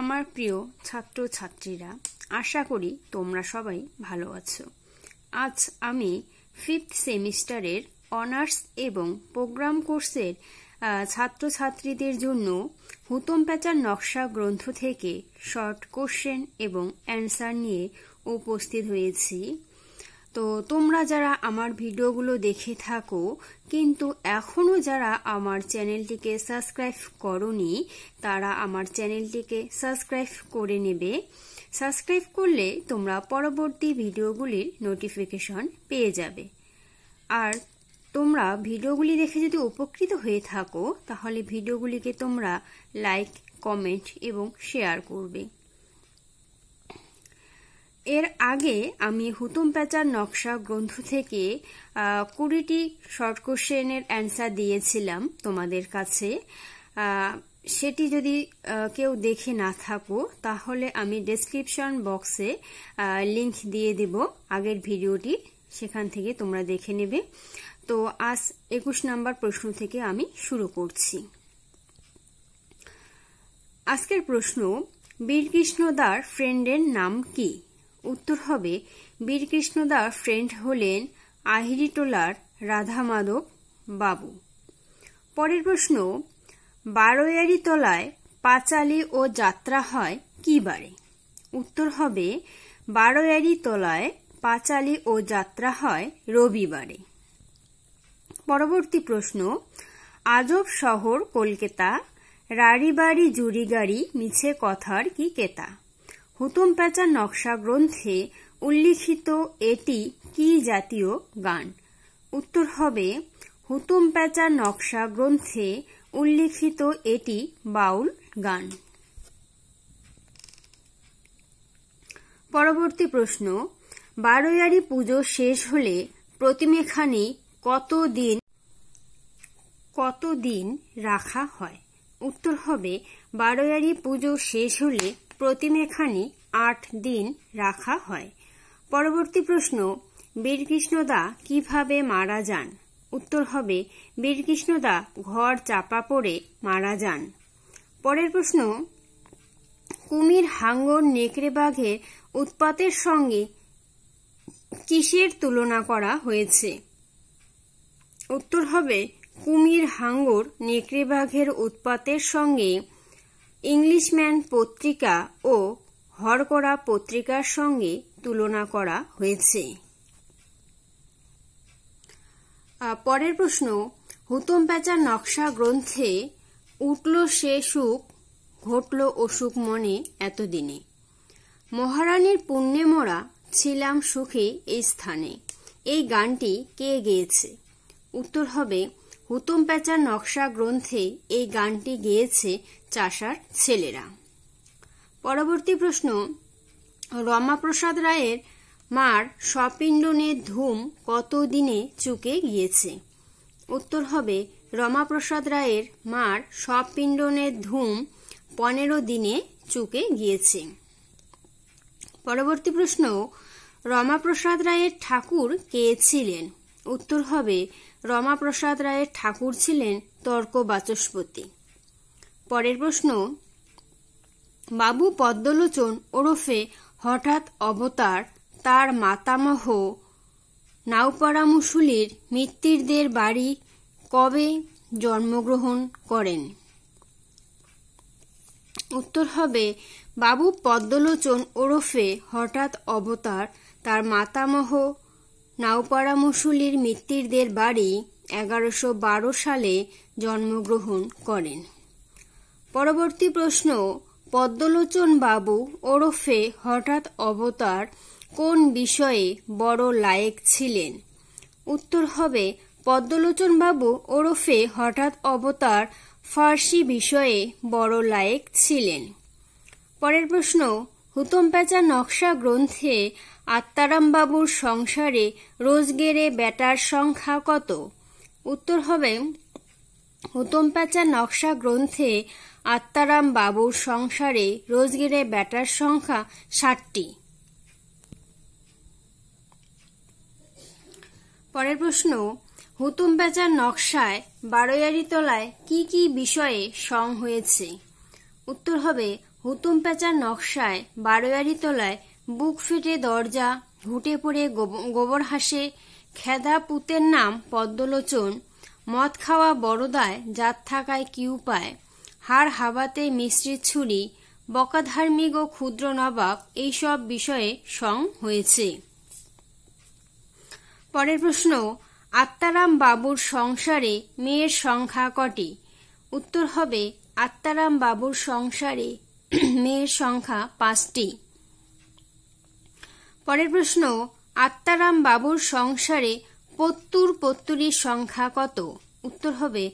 আমার প্রিয় ছাত্র ছাত্রীরা আশা করি তোমরা সবাই ভালো আছো আজ আমি ফিফথ সেমিস্টারের অনার্স এবং প্রোগ্রাম কোর্সের ছাত্রছাত্রীদের জন্য হুতম প্যাচার নকশা গ্রন্থ থেকে শর্ট কোশ্চেন এবং অ্যান্সার নিয়ে উপস্থিত হয়েছি তো তোমরা যারা আমার ভিডিওগুলো দেখে থাকো কিন্তু এখনও যারা আমার চ্যানেলটিকে সাবস্ক্রাইব করনি তারা আমার চ্যানেলটিকে সাবস্ক্রাইব করে নেবে সাবস্ক্রাইব করলে তোমরা পরবর্তী ভিডিওগুলির নোটিফিকেশন পেয়ে যাবে আর তোমরা ভিডিওগুলি দেখে যদি উপকৃত হয়ে থাকো তাহলে ভিডিওগুলিকে তোমরা লাইক কমেন্ট এবং শেয়ার করবে এর আগে আমি হুতুম প্যাচার নকশা গ্রন্থ থেকে কুড়িটি শর্ট কোশ্চেনের অ্যান্সার দিয়েছিলাম তোমাদের কাছে সেটি যদি কেউ দেখে না থাকো তাহলে আমি ডেসক্রিপশন বক্সে লিংক দিয়ে দেব আগের ভিডিওটি সেখান থেকে তোমরা দেখে নেবে তো আজ একুশ নাম্বার প্রশ্ন থেকে আমি শুরু করছি আজকের প্রশ্ন বীরকৃষ্ণ দার ফ্রেন্ডের নাম কি উত্তর হবে বীরকৃষ্ণদা ফ্রেন্ড হলেন আহিরিটোলার মাধব বাবু পরের প্রশ্ন বারোয়ারি তলায় পাঁচালি ও যাত্রা হয় কি বারে উত্তর হবে বারোয়ারি তলায় পাঁচালি ও যাত্রা হয় রবিবারে পরবর্তী প্রশ্ন আজব শহর কলকাতা রাড়ি বাড়ি জুড়ি গাড়ি মিছে কথার কি কেতা হুতুম প্যাঁচার নকশা গ্রন্থে উল্লিখিত এটি কি জাতীয় গান উত্তর হবে হুতুম প্যাচার নকশা গ্রন্থে উল্লিখিত এটি বাউল গান পরবর্তী প্রশ্ন বারোয়ারি পুজো শেষ হলে প্রতিমেখানি কতদিন কতদিন রাখা হয় উত্তর হবে বারোয়ারি পুজো শেষ হলে প্রতিমেখানি আট দিন রাখা হয় পরবর্তী প্রশ্ন বীরকৃষ্ণদা কিভাবে মারা যান উত্তর হবে বীরকৃষ্ণদা ঘর চাপা পড়ে মারা যান পরের প্রশ্ন কুমির হাঙ্গর নেকড়ে বাঘের উৎপাতের সঙ্গে কিসের তুলনা করা হয়েছে উত্তর হবে কুমির হাঙ্গর নেকড়ে বাঘের উৎপাতের সঙ্গে ইংলিশম্যান পত্রিকা ও হরকড়া পত্রিকার সঙ্গে তুলনা করা হয়েছে পরের প্রশ্ন হুতম প্যাচার নকশা গ্রন্থে উঠল সে সুখ ঘটল অসুখ মনে এতদিনে মহারানীর পুণ্যে মোড়া ছিলাম সুখে এই স্থানে এই গানটি কে গেয়েছে উত্তর হবে হুতম প্যাচার নকশা গ্রন্থে এই গানটি গেয়েছে চাষার ছেলেরা পরবর্তী প্রশ্ন রমাপ্রসাদ রায়ের মার স্বপিণ্ডনের ধূম কত দিনে চুকে গিয়েছে উত্তর হবে রমাপ্রসাদ রায়ের মার স্বপিণ্ডনের ধূম পনেরো দিনে চুকে গিয়েছে পরবর্তী প্রশ্ন রমাপ্রসাদ রায়ের ঠাকুর কে ছিলেন উত্তর হবে রমাপ্রসাদ রায়ের ঠাকুর ছিলেন তর্ক বাচস্পতি পরের প্রশ্ন বাবু পদ্মলোচন ওরফে হঠাৎ অবতার তার মাতামহ নাউপাড়া মুসুলির মিত্তিরদের বাড়ি কবে জন্মগ্রহণ করেন উত্তর হবে বাবু পদ্মলোচন ওরফে হঠাৎ অবতার তার মাতামহ নাউপাড়া মুসুলির মিত্তিরদের বাড়ি এগারোশো বারো সালে জন্মগ্রহণ করেন পরবর্তী প্রশ্ন পদ্মলোচন বাবু ওরফে হঠাৎ অবতার কোন বিষয়ে বড় লায়েক ছিলেন উত্তর হবে পদ্মলোচন বাবু ওরফে হঠাৎ অবতার ফার্সি বিষয়ে বড় লায়েক ছিলেন পরের প্রশ্ন হুতম প্যাঁচা নকশা গ্রন্থে আত্মারাম বাবুর সংসারে রোজগেরে বেটার সংখ্যা কত উত্তর হবে হুতম প্যাঁচা নকশা গ্রন্থে আত্মারাম বাবুর সংসারে রোজগিরে ব্যাটার সংখ্যা ষাটটি পরের প্রশ্ন হুতুম বেচার নকশায় বারোয়ারি তলায় কি কি বিষয়ে সং হয়েছে উত্তর হবে হুতুম পেঁচার নকশায় বারোয়ারি তলায় বুক ফেটে দরজা ঘুটে পড়ে গোবর হাসে খেদা পুতের নাম পদ্মলোচন মদ খাওয়া বড়দায় জাত থাকায় কি উপায় হার হাবাতে মিশ্রিত ছুরি বকাধার্মিক ও ক্ষুদ্র নবাব এইসব বিষয়ে সং হয়েছে পরের প্রশ্ন আত্মারাম বাবুর সংসারে মেয়ের সংখ্যা কটি উত্তর হবে আত্মারাম বাবুর সংসারে মেয়ের সংখ্যা পাঁচটি পরের প্রশ্ন আত্মারাম বাবুর সংসারে পত্তুর পত্তুরির সংখ্যা কত উত্তর হবে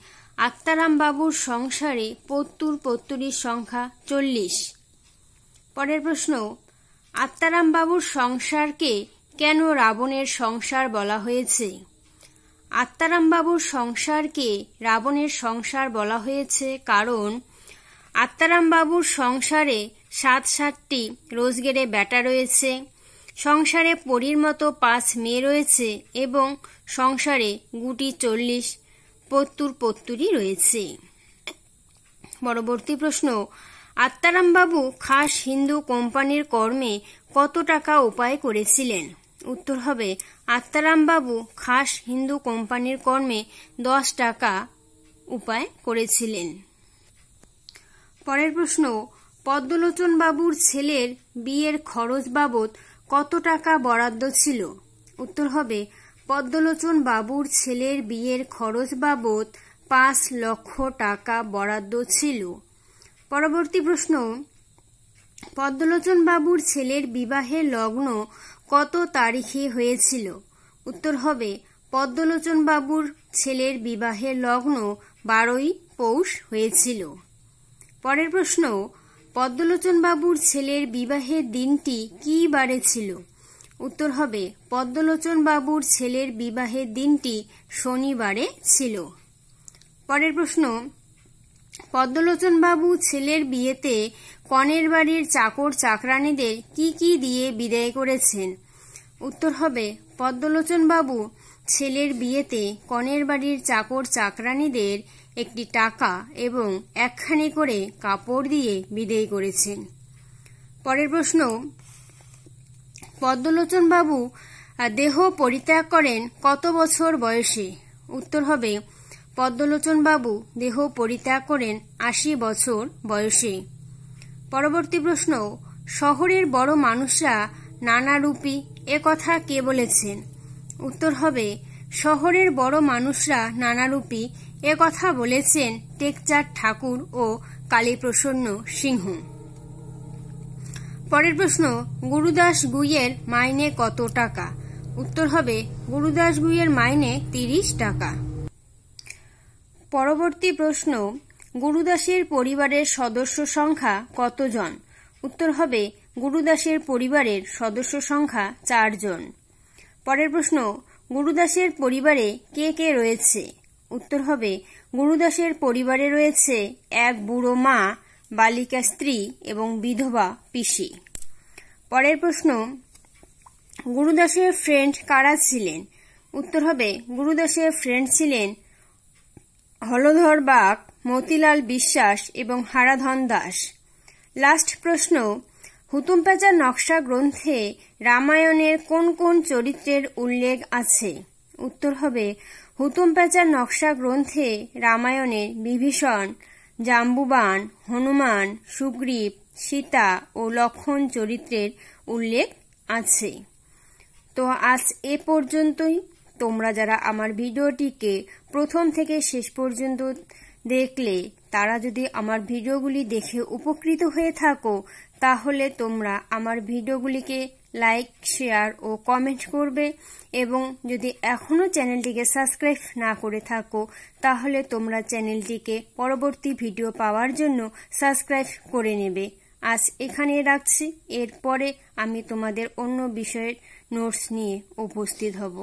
আত্মারামবাবুর সংসারে পত্তুর পত্তুরির সংখ্যা চল্লিশ পরের প্রশ্ন আত্মারামবাবুর সংসারকে কেন রাবণের সংসার বলা হয়েছে আত্মারামবাবুর সংসারকে রাবণের সংসার বলা হয়েছে কারণ আত্মারামবাবুর সংসারে সাত সাতটি রোজগেরে ব্যাটা রয়েছে সংসারে পরীর মতো পাঁচ মেয়ে রয়েছে এবং সংসারে গুটি চল্লিশ পত্তুর পত্তুরি রয়েছে পরবর্তী প্রশ্ন আত্মারামবাবু খাস হিন্দু কোম্পানির কর্মে কত টাকা উপায় করেছিলেন উত্তর হবে আত্মারামবাবু খাস হিন্দু কোম্পানির কর্মে দশ টাকা উপায় করেছিলেন পরের প্রশ্ন পদ্মলোচন বাবুর ছেলের বিয়ের খরচ বাবদ কত টাকা বরাদ্দ ছিল উত্তর হবে পদ্মলোচন বাবুর ছেলের বিয়ের খরচ বাবদ পাঁচ লক্ষ টাকা বরাদ্দ ছিল পরবর্তী প্রশ্ন পদ্মলোচন বাবুর ছেলের বিবাহের লগ্ন কত তারিখে হয়েছিল উত্তর হবে পদ্মলোচন বাবুর ছেলের বিবাহের লগ্ন বারোই পৌষ হয়েছিল পরের প্রশ্ন পদ্মলোচন বাবুর ছেলের বিবাহের দিনটি কি বারে ছিল উত্তর হবে পদ্মলোচন বাবুর ছেলের বিবাহের দিনটি শনিবারে ছিল পরের প্রশ্ন পদ্মলোচন বাবু ছেলের বিয়েতে কনের বাড়ির চাকর চাকরানিদের কি কি দিয়ে বিদায় করেছেন উত্তর হবে পদ্মলোচন বাবু ছেলের বিয়েতে কনের বাড়ির চাকর চাকরানিদের একটি টাকা এবং একখানি করে কাপড় দিয়ে বিদেয় করেছেন পরের প্রশ্ন পদ্মলোচনবাবু দেহ পরিত্যাগ করেন কত বছর বয়সে উত্তর হবে পদ্মলোচনবাবু দেহ পরিত্যাগ করেন আশি বছর বয়সে পরবর্তী প্রশ্ন শহরের বড় মানুষরা নানারূপী এ কথা কে বলেছেন উত্তর হবে শহরের বড় মানুষরা নানারূপী এ কথা বলেছেন টেকচাঁদ ঠাকুর ও কালীপ্রসন্ন সিংহ পরের প্রশ্ন গুরুদাস গুইয়ের মাইনে কত টাকা উত্তর হবে গুরুদাস গুইয়ের মাইনে তিরিশ টাকা পরবর্তী প্রশ্ন গুরুদাসের পরিবারের সদস্য সংখ্যা কতজন উত্তর হবে গুরুদাসের পরিবারের সদস্য সংখ্যা চারজন পরের প্রশ্ন গুরুদাসের পরিবারে কে কে রয়েছে উত্তর হবে গুরুদাসের পরিবারে রয়েছে এক বুড়ো মা বালিকা স্ত্রী এবং বিধবা পিসি পরের প্রশ্ন গুরুদাসের ফ্রেন্ড কারা ছিলেন উত্তর হবে গুরুদাসের ফ্রেন্ড ছিলেন হলধর বাগ মতিলাল বিশ্বাস এবং হারাধন দাস লাস্ট প্রশ্ন হুতুম পেঁচার নকশা গ্রন্থে রামায়ণের কোন কোন চরিত্রের উল্লেখ আছে উত্তর হবে হুতুম পেঁচার নকশা গ্রন্থে রামায়ণের বিভীষণ জাম্বুবান হনুমান সুগ্রীব সীতা ও লক্ষণ চরিত্রের উল্লেখ আছে তো আজ এ পর্যন্তই তোমরা যারা আমার ভিডিওটিকে প্রথম থেকে শেষ পর্যন্ত দেখলে তারা যদি আমার ভিডিওগুলি দেখে উপকৃত হয়ে থাকো তাহলে তোমরা আমার ভিডিওগুলিকে লাইক শেয়ার ও কমেন্ট করবে এবং যদি এখনও চ্যানেলটিকে সাবস্ক্রাইব না করে থাকো তাহলে তোমরা চ্যানেলটিকে পরবর্তী ভিডিও পাওয়ার জন্য সাবস্ক্রাইব করে নেবে আজ এখানে রাখছি এরপরে আমি তোমাদের অন্য বিষয়ের নোটস নিয়ে উপস্থিত হব